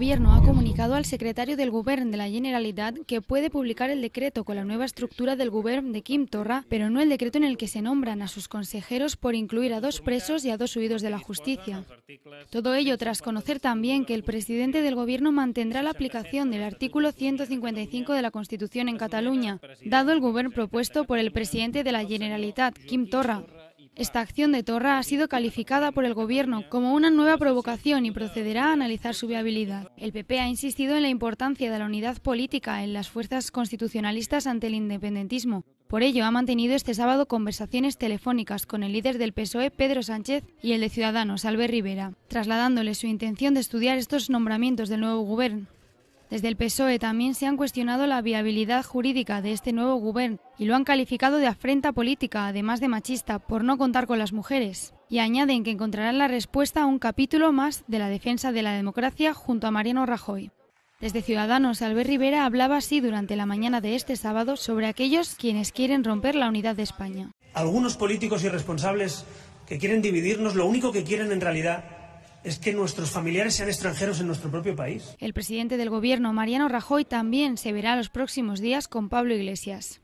Gobierno ha comunicado al secretario del Gobierno de la Generalitat que puede publicar el decreto con la nueva estructura del Gobierno de Quim Torra, pero no el decreto en el que se nombran a sus consejeros por incluir a dos presos y a dos huidos de la justicia. Todo ello tras conocer también que el presidente del Gobierno mantendrá la aplicación del artículo 155 de la Constitución en Cataluña, dado el Gobierno propuesto por el presidente de la Generalitat, Quim Torra. Esta acción de Torra ha sido calificada por el Gobierno como una nueva provocación y procederá a analizar su viabilidad. El PP ha insistido en la importancia de la unidad política en las fuerzas constitucionalistas ante el independentismo. Por ello, ha mantenido este sábado conversaciones telefónicas con el líder del PSOE, Pedro Sánchez, y el de Ciudadanos, Albert Rivera, trasladándole su intención de estudiar estos nombramientos del nuevo Gobierno. Desde el PSOE también se han cuestionado la viabilidad jurídica de este nuevo gobierno y lo han calificado de afrenta política, además de machista, por no contar con las mujeres. Y añaden que encontrarán la respuesta a un capítulo más de la defensa de la democracia junto a Mariano Rajoy. Desde Ciudadanos, Albert Rivera hablaba así durante la mañana de este sábado sobre aquellos quienes quieren romper la unidad de España. Algunos políticos irresponsables que quieren dividirnos lo único que quieren en realidad es que nuestros familiares sean extranjeros en nuestro propio país. El presidente del gobierno, Mariano Rajoy, también se verá los próximos días con Pablo Iglesias.